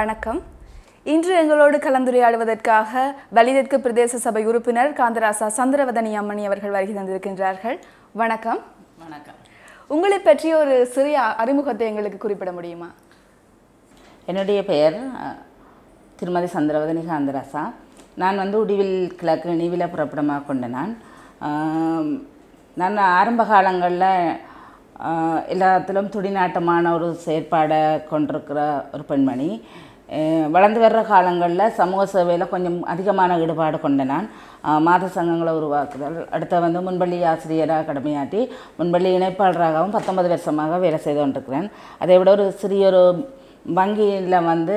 வணக்கம் இன்று எங்களோடு கலந்துரையாடுவதற்காக வலிதற்கு பிரதேச சபை உறுப்பினர் காந்தராசா சந்திரவதனி அம்மணி அவர்கள் வருகை தந்திருக்கின்றார்கள் வணக்கம் வணக்கம் உங்களை பற்றிய ஒரு சிறிய அறிமுகத்தை எங்களுக்கு குறிப்பிட முடியுமா என்னுடைய பெயர் திருமதி சந்திரவதனி காந்தராசா நான் வந்து உடிவில் கிழக்கு நிவில புறப்படமாக கொண்ட நான் நான் ஆரம்ப காலங்களில் எல்லாத்திலும் துடிநாட்டமான ஒரு செயற்பாடை கொண்டிருக்கிற ஒரு பெண்மணி வளர்ந்து வர்ற காலங்களில் சமூக சேவையில் கொஞ்சம் அதிகமான ஈடுபாடு கொண்ட நான் மாத சங்கங்களை உருவாக்குதல் அடுத்த வந்து முன்பள்ளி ஆசிரியராக கடமையாட்டி முன்பள்ளி இணைப்பாளராகவும் பத்தொன்பது வருஷமாக வேலை செய்து கொண்டிருக்கிறேன் அதை விட ஒரு சிறிய ஒரு வங்கியில் வந்து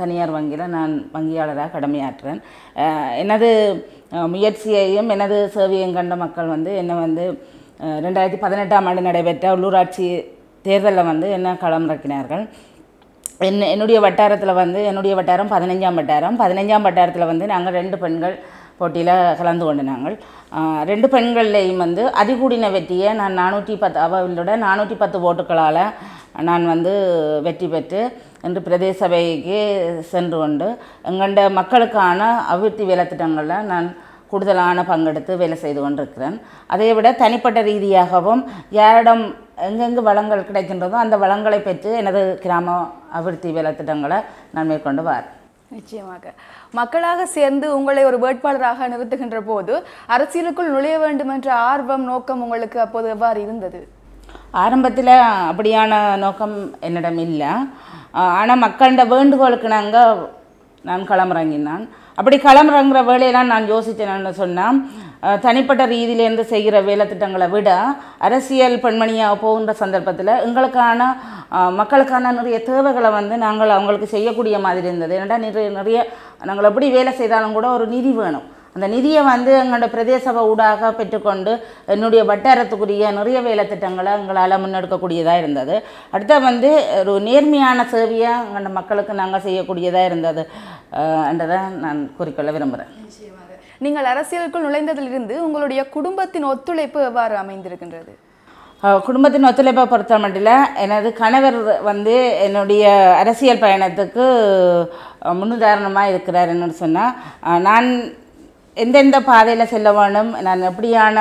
தனியார் வங்கியில் நான் வங்கியாளராக கடமையாற்றுறேன் எனது முயற்சியையும் எனது சேவையும் கண்ட மக்கள் வந்து என்னை வந்து ரெண்டாயிரத்தி பதினெட்டாம் ஆண்டு நடைபெற்ற உள்ளூராட்சி தேர்தலில் வந்து என்ன இறக்கினார்கள் என்ன என்னுடைய வட்டாரத்தில் வந்து என்னுடைய வட்டாரம் பதினஞ்சாம் வட்டாரம் பதினஞ்சாம் வட்டாரத்தில் வந்து நாங்கள் ரெண்டு பெண்கள் போட்டியில் கலந்து கொண்டு நாங்கள் ரெண்டு பெண்கள்லேயும் வந்து அதிகூடின வெற்றியை நான் நானூற்றி பத்து அவளோட நானூற்றி பத்து ஓட்டுகளால் நான் வந்து வெற்றி பெற்று இன்று பிரதேச சபைக்கு சென்று கொண்டு எங்கண்ட மக்களுக்கான அபிவிருத்தி வேலைத்திட்டங்களில் நான் கூடுதலான பங்கெடுத்து வேலை செய்து கொண்டிருக்கிறேன் அதை விட தனிப்பட்ட ரீதியாகவும் யாரிடம் எங்கெங்கு வளங்கள் கிடைக்கின்றதோ அந்த வளங்களை பெற்று எனது கிராம அபிவிருத்தி வேலை திட்டங்களை நான் மேற்கொண்டு வார் நிச்சயமாக மக்களாக சேர்ந்து உங்களை ஒரு வேட்பாளராக நிறுத்துகின்ற போது அரசியலுக்குள் நுழைய வேண்டும் என்ற ஆர்வம் நோக்கம் உங்களுக்கு அப்போது எவ்வாறு இருந்தது ஆரம்பத்தில் அப்படியான நோக்கம் என்னிடம் இல்லை ஆனால் மக்களிட வேண்டுகோளுக்கு நாங்கள் நான் களமிறங்கினான் அப்படி களமிறங்குற வேலையெல்லாம் நான் யோசித்தேன்னு சொன்னால் தனிப்பட்ட ரீதியிலேருந்து செய்கிற வேலை திட்டங்களை விட அரசியல் பெண்மணியாக போகின்ற சந்தர்ப்பத்தில் எங்களுக்கான மக்களுக்கான நிறைய தேவைகளை வந்து நாங்கள் அவங்களுக்கு செய்யக்கூடிய மாதிரி இருந்தது ஏன்னா நிறைய நிறைய நாங்கள் எப்படி வேலை செய்தாலும் கூட ஒரு நிதி வேணும் அந்த நிதியை வந்து எங்களோட பிரதேச ஊடாக பெற்றுக்கொண்டு என்னுடைய வட்டாரத்துக்குரிய நிறைய வேலை திட்டங்களை எங்களால் முன்னெடுக்கக்கூடியதாக இருந்தது அடுத்த வந்து ஒரு நேர்மையான சேவையாக எங்களோட மக்களுக்கு நாங்கள் செய்யக்கூடியதாக இருந்தது என்றதை நான் குறிக்கொள்ள விரும்புகிறேன் நீங்கள் அரசியலுக்குள் நுழைந்ததிலிருந்து உங்களுடைய குடும்பத்தின் ஒத்துழைப்பு எவ்வாறு அமைந்திருக்கின்றது குடும்பத்தின் ஒத்துழைப்பை பொறுத்த மட்டும் எனது கணவர் வந்து என்னுடைய அரசியல் பயணத்துக்கு முன்னுதாரணமாக இருக்கிறார் என்னன்னு சொன்னால் நான் எந்தெந்த பாதையில் செல்ல வேணும் நான் எப்படியான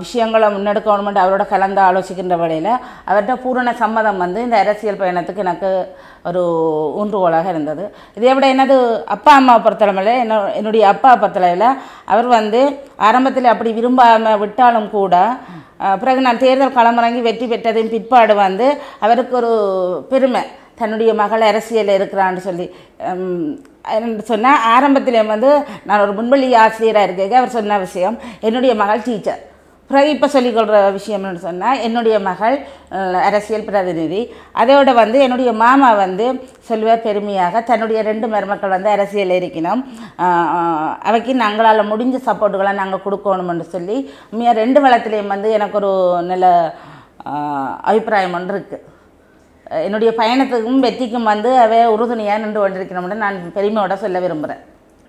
விஷயங்களை முன்னெடுக்கணுமென்று அவரோட கலந்து ஆலோசிக்கின்ற வழியில் அவர்கிட்ட பூரண சம்மதம் வந்து இந்த அரசியல் பயணத்துக்கு எனக்கு ஒரு ஊன்றுகோலாக இருந்தது இதே விட எனது அப்பா அம்மா பொறுத்தளவில் என்ன என்னுடைய அப்பா பொறுத்தளவில் அவர் வந்து ஆரம்பத்தில் அப்படி விரும்பாமல் விட்டாலும் கூட பிறகு நான் தேர்தல் களமிறங்கி வெற்றி பெற்றதையும் பிற்பாடு வந்து அவருக்கு ஒரு பெருமை தன்னுடைய மகள் அரசியலில் இருக்கிறான்னு சொல்லி சொன்னால் ஆரம்பத்தில் வந்து நான் ஒரு முன்வெளி ஆசிரியராக இருக்கேன் அவர் சொன்ன விஷயம் என்னுடைய மகள் டீச்சர் பிறகு இப்போ சொல்லிக்கொள்கிற விஷயம்னு சொன்னால் என்னுடைய மகள் அரசியல் பிரதிநிதி அதோடு வந்து என்னுடைய மாமா வந்து சொல்லுவார் பெருமையாக தன்னுடைய ரெண்டு மருமக்கள் வந்து அரசியல் இருக்கணும் அவைக்கு நாங்களால் முடிஞ்ச சப்போர்ட்டுகளை நாங்கள் கொடுக்கணும்னு சொல்லி உண்மையாக ரெண்டு வளத்துலேயும் வந்து எனக்கு ஒரு நல்ல அபிப்பிராயம் ஒன்று இருக்குது என்னுடைய பயணத்துக்கும் வெற்றிக்கும் வந்து அவை உறுதுணையாக நின்று கொண்டிருக்கணும்னு நான் பெருமையோட சொல்ல விரும்புகிறேன்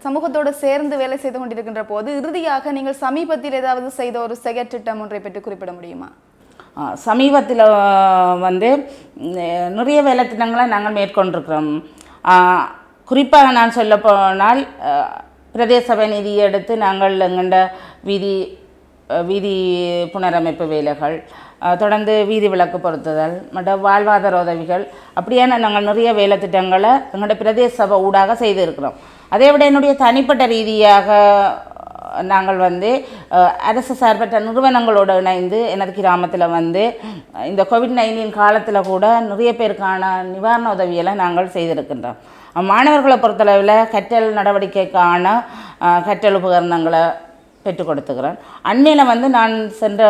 சமூகத்தோடு சேர்ந்து வேலை செய்து கொண்டிருக்கின்ற போது இறுதியாக நீங்கள் சமீபத்தில் ஏதாவது செய்த ஒரு செயற்திட்டம் ஒன்றை பற்றி குறிப்பிட முடியுமா சமீபத்தில் வந்து நிறைய வேலை திட்டங்களை நாங்கள் மேற்கொண்டிருக்கிறோம் குறிப்பாக நான் சொல்ல போனால் பிரதேச சபை நிதியை எடுத்து நாங்கள் எங்கண்ட வீதி வீதி புனரமைப்பு வேலைகள் தொடர்ந்து வீதி விளக்கு பொருத்துதல் மற்றும் வாழ்வாதார உதவிகள் அப்படியான நாங்கள் நிறைய வேலை திட்டங்களை எங்களுடைய பிரதேச சபை ஊடாக செய்திருக்கிறோம் அதே விட என்னுடைய தனிப்பட்ட ரீதியாக நாங்கள் வந்து அரசு சார்பற்ற நிறுவனங்களோடு இணைந்து எனது கிராமத்தில் வந்து இந்த கோவிட் நைன்டீன் காலத்தில் கூட நிறைய பேருக்கான நிவாரண உதவியெல்லாம் நாங்கள் செய்திருக்கின்றோம் மாணவர்களை பொறுத்தளவில் கற்றல் நடவடிக்கைக்கான கற்றல் உபகரணங்களை பெற்றுக் கொடுத்துக்கிறேன் அண்மையில் வந்து நான் சென்ற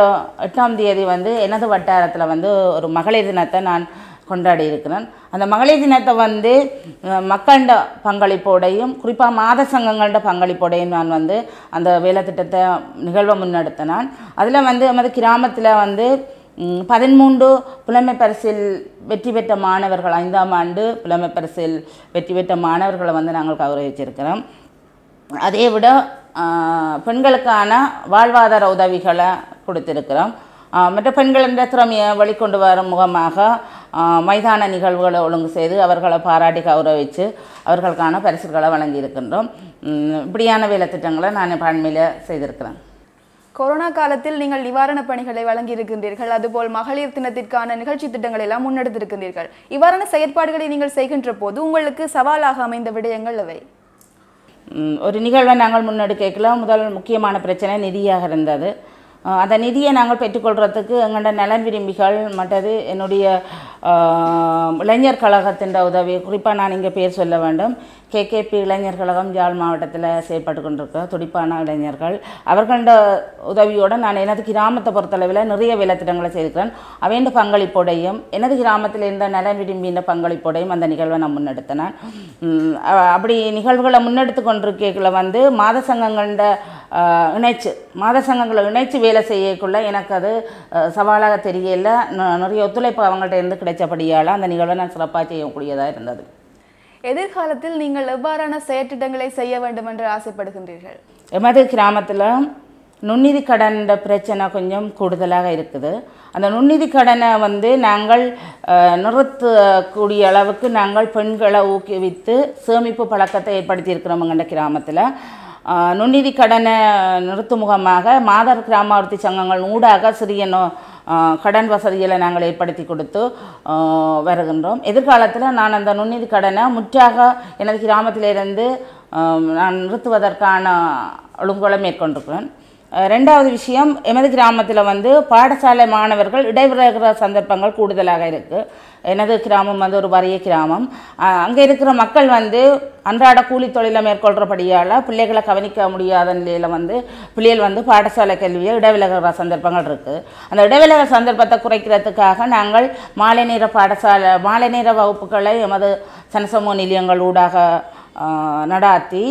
எட்டாம் தேதி வந்து எனது வட்டாரத்தில் வந்து ஒரு மகளிர் தினத்தை நான் கொண்டாடி இருக்கிறேன் அந்த மகளிர் தினத்தை வந்து மக்கள்கிட்ட பங்களிப்போடையும் குறிப்பாக மாத சங்கங்கள்ட பங்களிப்போடையும் நான் வந்து அந்த வேலைத்திட்டத்தை நிகழ்வை முன்னெடுத்தினான் அதில் வந்து நமது கிராமத்தில் வந்து பதிமூன்று புலமை பரிசில் வெற்றி பெற்ற மாணவர்கள் ஐந்தாம் ஆண்டு புலமை பரிசில் வெற்றி பெற்ற மாணவர்களை வந்து நாங்கள் கௌரவிச்சிருக்கிறோம் அதே விட பெண்களுக்கான வாழ்வாதார உதவிகளை கொடுத்துருக்கிறோம் மற்ற பெண்களின் திறமையை வெளிக்கொண்டு வரும் முகமாக மைதான நிகழ்வுகளை ஒழுங்கு செய்து அவர்களை பாராட்டி கௌரவித்து அவர்களுக்கான பரிசுகளை வழங்கியிருக்கின்றோம் இப்படியான வேலை திட்டங்களை நான் பண்மையில் செய்திருக்கிறேன் கொரோனா காலத்தில் நீங்கள் நிவாரணப் பணிகளை வழங்கியிருக்கின்றீர்கள் அதுபோல் மகளிர் தினத்திற்கான நிகழ்ச்சி திட்டங்களை எல்லாம் முன்னெடுத்திருக்கின்றீர்கள் இவ்வாறான செயற்பாடுகளை நீங்கள் செய்கின்ற போது உங்களுக்கு சவாலாக அமைந்த விடயங்கள் அவை ஒரு நிகழ்வை நாங்கள் முன்னெடுக்கல முதல் முக்கியமான பிரச்சனை நிதியாக இருந்தது அந்த நிதியை நாங்கள் பெற்றுக்கொள்கிறதுக்கு எங்கள்ட நலன் விரும்பிகள் மற்றது என்னுடைய இளைஞர் கழகத்தின் உதவி குறிப்பாக நான் இங்கே பேர் சொல்ல வேண்டும் கேகேபி இளைஞர் கழகம் யாழ் மாவட்டத்தில் செயல்பட்டு கொண்டிருக்க துடிப்பான இளைஞர்கள் அவர்களோட உதவியோடு நான் எனது கிராமத்தை பொறுத்தளவில் நிறைய வேலைத்திட்டங்களை செய்திருக்கிறேன் அவையின் பங்களிப்போடையும் எனது கிராமத்தில் இருந்த நல விரும்பின பங்களிப்போடையும் அந்த நிகழ்வை நான் முன்னெடுத்தினேன் அப்படி நிகழ்வுகளை முன்னெடுத்து கொண்டிருக்கைகளை வந்து மாத சங்கங்கள்ட இணைச்சு மாத சங்கங்களை இணைச்சு வேலை செய்யக்குள்ளே எனக்கு அது சவாலாக தெரியல நிறைய ஒத்துழைப்பு அவங்கள்ட்ட இருந்து கிடையாது கிடைச்சபடியால் அந்த நிகழ்வை நான் சிறப்பாக செய்யக்கூடியதாக இருந்தது எதிர்காலத்தில் நீங்கள் எவ்வாறான செயற்றிட்டங்களை செய்ய வேண்டும் என்று ஆசைப்படுகின்றீர்கள் எமது கிராமத்தில் நுண்ணிதி கடன் பிரச்சனை கொஞ்சம் கூடுதலாக இருக்குது அந்த நுண்ணிதி கடனை வந்து நாங்கள் நிறுத்தக்கூடிய அளவுக்கு நாங்கள் பெண்களை ஊக்குவித்து சேமிப்பு பழக்கத்தை ஏற்படுத்தியிருக்கிறோம் எங்கள் கிராமத்தில் நுண்ணிதி கடனை முகமாக மாதர் கிராமாவர்த்தி சங்கங்கள் ஊடாக சிறிய நோ கடன் வசதிகளை நாங்கள் ஏற்படுத்தி கொடுத்து வருகின்றோம் எதிர்காலத்தில் நான் அந்த நுண்ணிதி கடனை முற்றாக எனது கிராமத்திலிருந்து நான் நிறுத்துவதற்கான ஒழுங்குகளை மேற்கொண்டிருக்கிறேன் ரெண்டாவது விஷயம் எமது கிராமத்தில் வந்து பாடசாலை மாணவர்கள் இடைவிடுகிற சந்தர்ப்பங்கள் கூடுதலாக இருக்குது எனது கிராமம் வந்து ஒரு வறிய கிராமம் அங்கே இருக்கிற மக்கள் வந்து அன்றாட கூலி தொழிலை மேற்கொள்கிறபடியால் பிள்ளைகளை கவனிக்க முடியாத நிலையில் வந்து பிள்ளைகள் வந்து பாடசாலை கல்வியை இடைவிலகிற சந்தர்ப்பங்கள் இருக்குது அந்த இடைவிலக சந்தர்ப்பத்தை குறைக்கிறதுக்காக நாங்கள் மாலை நேர பாடசாலை மாலை நேர வகுப்புகளை எமது சனசமூக நிலையங்கள் ஊடாக நடாத்தி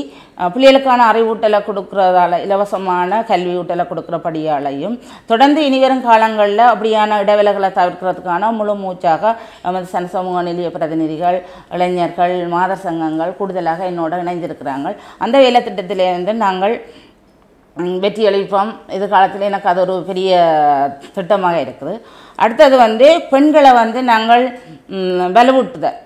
பிள்ளைகளுக்கான அறிவூட்டலை கொடுக்குறதால இலவசமான கல்வியூட்டலை கொடுக்குறபடியாலையும் தொடர்ந்து இனிவரும் காலங்களில் அப்படியான இடைவெளிகளை தவிர்க்கிறதுக்கான முழு மூச்சாக நமது சமூக நிலைய பிரதிநிதிகள் இளைஞர்கள் மாதர் சங்கங்கள் கூடுதலாக என்னோட இணைந்திருக்கிறாங்க அந்த வேலை திட்டத்திலேருந்து நாங்கள் வெற்றி அளிப்போம் காலத்தில் எனக்கு அது ஒரு பெரிய திட்டமாக இருக்குது அடுத்தது வந்து பெண்களை வந்து நாங்கள் வலுவூட்டுதல்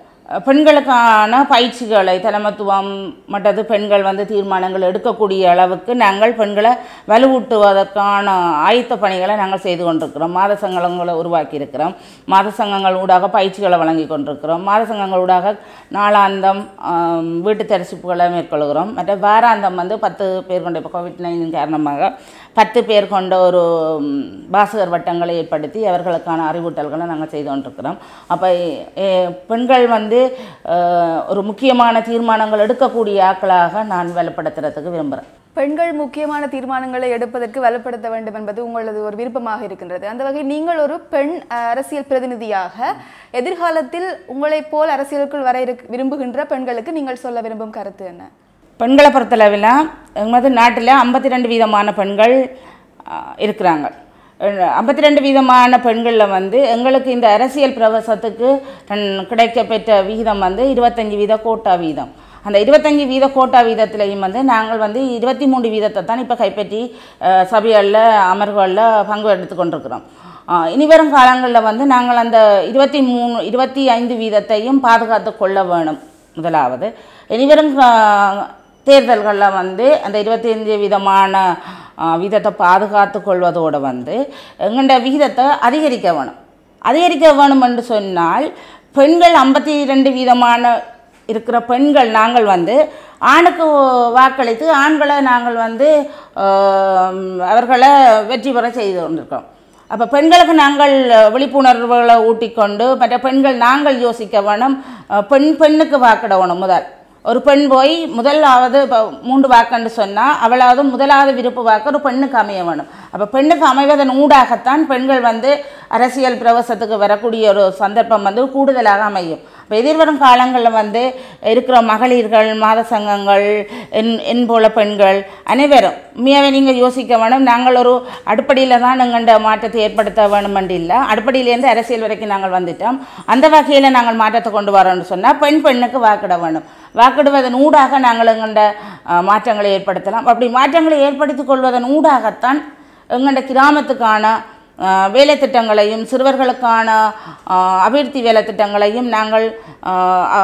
பெண்களுக்கான பயிற்சிகளை தலைமத்துவம் மற்றது பெண்கள் வந்து தீர்மானங்கள் எடுக்கக்கூடிய அளவுக்கு நாங்கள் பெண்களை வலுவூட்டுவதற்கான ஆயத்த பணிகளை நாங்கள் செய்து கொண்டிருக்கிறோம் மாத சங்கங்களை உருவாக்கியிருக்கிறோம் மாத சங்கங்கள் ஊடாக பயிற்சிகளை வழங்கி கொண்டிருக்கிறோம் மாத சங்கங்கள் ஊடாக நாளாந்தம் வீட்டு தரிசிப்புகளை மேற்கொள்கிறோம் மற்ற வாராந்தம் வந்து பத்து பேர் கொண்ட இப்போ கோவிட் நைன்டீன் காரணமாக பத்து பேர் கொண்ட ஒரு பாசகர் வட்டங்களை ஏற்படுத்தி அவர்களுக்கான அறிவூட்டல்களை நாங்கள் செய்து கொண்டிருக்கிறோம் அப்போ பெண்கள் வந்து வந்து ஒரு முக்கியமான தீர்மானங்கள் எடுக்கக்கூடிய ஆக்களாக நான் வலுப்படுத்துறதுக்கு விரும்புகிறேன் பெண்கள் முக்கியமான தீர்மானங்களை எடுப்பதற்கு வலுப்படுத்த வேண்டும் என்பது உங்களது ஒரு விருப்பமாக இருக்கின்றது அந்த வகையில் நீங்கள் ஒரு பெண் அரசியல் பிரதிநிதியாக எதிர்காலத்தில் உங்களைப் போல் அரசியலுக்குள் வர இரு விரும்புகின்ற பெண்களுக்கு நீங்கள் சொல்ல விரும்பும் கருத்து என்ன பெண்களை பொறுத்தளவில் எங்களது நாட்டில் ஐம்பத்தி ரெண்டு வீதமான பெண்கள் இருக்கிறாங்க ஐம்பத்தி ரெண்டு வீதமான பெண்களில் வந்து எங்களுக்கு இந்த அரசியல் பிரவசத்துக்கு கிடைக்கப்பெற்ற விகிதம் வந்து இருபத்தஞ்சி வீத கோட்டா வீதம் அந்த இருபத்தஞ்சி வீத கோட்டா வீதத்திலையும் வந்து நாங்கள் வந்து இருபத்தி மூணு வீதத்தை தான் இப்போ கைப்பற்றி சபைகளில் அமர்வுகளில் பங்கு எடுத்து இனி வரும் காலங்களில் வந்து நாங்கள் அந்த இருபத்தி மூணு இருபத்தி ஐந்து வீதத்தையும் பாதுகாத்து கொள்ள வேணும் முதலாவது இனிவரும் தேர்தல்களில் வந்து அந்த இருபத்தி அஞ்சு விதமான விதத்தை பாதுகாத்து கொள்வதோடு வந்து எங்கள்ட விகிதத்தை அதிகரிக்க வேணும் அதிகரிக்க வேணும் என்று சொன்னால் பெண்கள் ஐம்பத்தி ரெண்டு வீதமான இருக்கிற பெண்கள் நாங்கள் வந்து ஆணுக்கு வாக்களித்து ஆண்களை நாங்கள் வந்து அவர்களை வெற்றி பெற செய்து கொண்டிருக்கோம் அப்போ பெண்களுக்கு நாங்கள் விழிப்புணர்வுகளை ஊட்டிக்கொண்டு மற்ற பெண்கள் நாங்கள் யோசிக்க வேணும் பெண் பெண்ணுக்கு வாக்கிட வேணும் முதல் ஒரு பெண் போய் முதலாவது இப்போ மூன்று வாக்குன்னு சொன்னால் அவளாவது முதலாவது விருப்பு வாக்கு ஒரு பெண்ணுக்கு அமைய வேணும் அப்போ பெண்ணுக்கு அமைவதன் ஊடாகத்தான் பெண்கள் வந்து அரசியல் பிரவசத்துக்கு வரக்கூடிய ஒரு சந்தர்ப்பம் வந்து கூடுதலாக அமையும் இப்போ எதிர்வரும் காலங்களில் வந்து இருக்கிற மகளிர்கள் மாத சங்கங்கள் என் என் போல பெண்கள் அனைவரும் உண்மையாகவே நீங்கள் யோசிக்க வேணும் நாங்கள் ஒரு அடிப்படையில் தான் நாங்கள் மாற்றத்தை ஏற்படுத்த வேணுமென்று இல்லை அடிப்படையிலேருந்து அரசியல் வரைக்கும் நாங்கள் வந்துட்டோம் அந்த வகையில் நாங்கள் மாற்றத்தை கொண்டு வரோம்னு சொன்னால் பெண் பெண்ணுக்கு வாக்கிட வேணும் வாக்கிடுவதன் ஊடாக நாங்கள் எங்கள்கிட்ட மாற்றங்களை ஏற்படுத்தலாம் அப்படி மாற்றங்களை ஏற்படுத்தி கொள்வதன் ஊடாகத்தான் எங்கள்கிட்ட கிராமத்துக்கான வேலை திட்டங்களையும் சிறுவர்களுக்கான அபிவிருத்தி வேலை திட்டங்களையும் நாங்கள்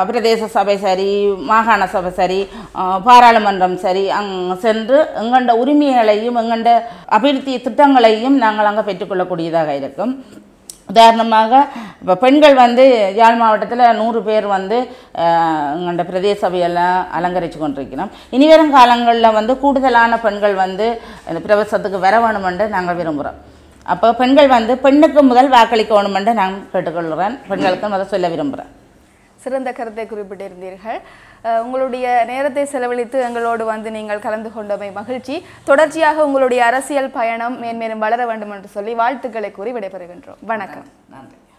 பிரதேச சபை சரி மாகாண சபை சரி பாராளுமன்றம் சரி அங் சென்று எங்கண்ட உரிமைகளையும் எங்கண்ட அபிவிருத்தி திட்டங்களையும் நாங்கள் அங்கே பெற்றுக்கொள்ளக்கூடியதாக இருக்கும் உதாரணமாக இப்போ பெண்கள் வந்து யாழ் மாவட்டத்தில் நூறு பேர் வந்து எங்கள்ட பிரதேச சபையெல்லாம் அலங்கரித்து கொண்டிருக்கிறோம் இனி வரும் காலங்களில் வந்து கூடுதலான பெண்கள் வந்து இந்த பிரவசத்துக்கு வர வேணுமென்று நாங்கள் விரும்புகிறோம் அப்போ பெண்கள் வந்து பெண்ணுக்கு முதல் வாக்களிக்க வேணுமென்று நான் கேட்டுக்கொள்கிறேன் பெண்களுக்கு முதல் சொல்ல விரும்புகிறேன் சிறந்த கருத்தை குறிப்பிட்டிருந்தீர்கள் உங்களுடைய நேரத்தை செலவழித்து எங்களோடு வந்து நீங்கள் கலந்து கொண்டமை மகிழ்ச்சி தொடர்ச்சியாக உங்களுடைய அரசியல் பயணம் மேன்மேலும் வளர வேண்டும் என்று சொல்லி வாழ்த்துக்களை கூறி விடைபெறுகின்றோம் வணக்கம் நன்றி